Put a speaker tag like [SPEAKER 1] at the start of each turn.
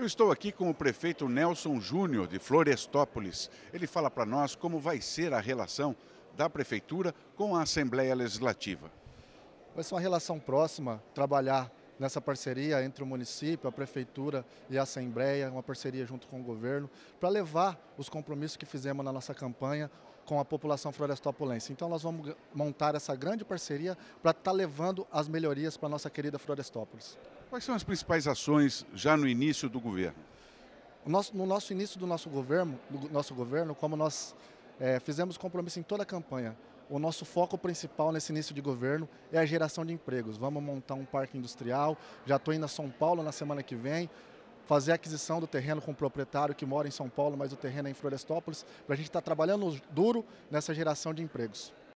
[SPEAKER 1] Eu estou aqui com o prefeito Nelson Júnior, de Florestópolis. Ele fala para nós como vai ser a relação da prefeitura com a Assembleia Legislativa.
[SPEAKER 2] Vai ser uma relação próxima, trabalhar nessa parceria entre o município, a prefeitura e a Assembleia, uma parceria junto com o governo, para levar os compromissos que fizemos na nossa campanha com a população florestal Então nós vamos montar essa grande parceria para estar tá levando as melhorias para a nossa querida Florestópolis.
[SPEAKER 1] Quais são as principais ações já no início do governo?
[SPEAKER 2] Nosso, no nosso início do nosso governo, do nosso governo como nós é, fizemos compromisso em toda a campanha, o nosso foco principal nesse início de governo é a geração de empregos. Vamos montar um parque industrial. Já estou indo a São Paulo na semana que vem fazer a aquisição do terreno com o proprietário que mora em São Paulo, mas o terreno é em Florestópolis, para a gente estar tá trabalhando duro nessa geração de empregos.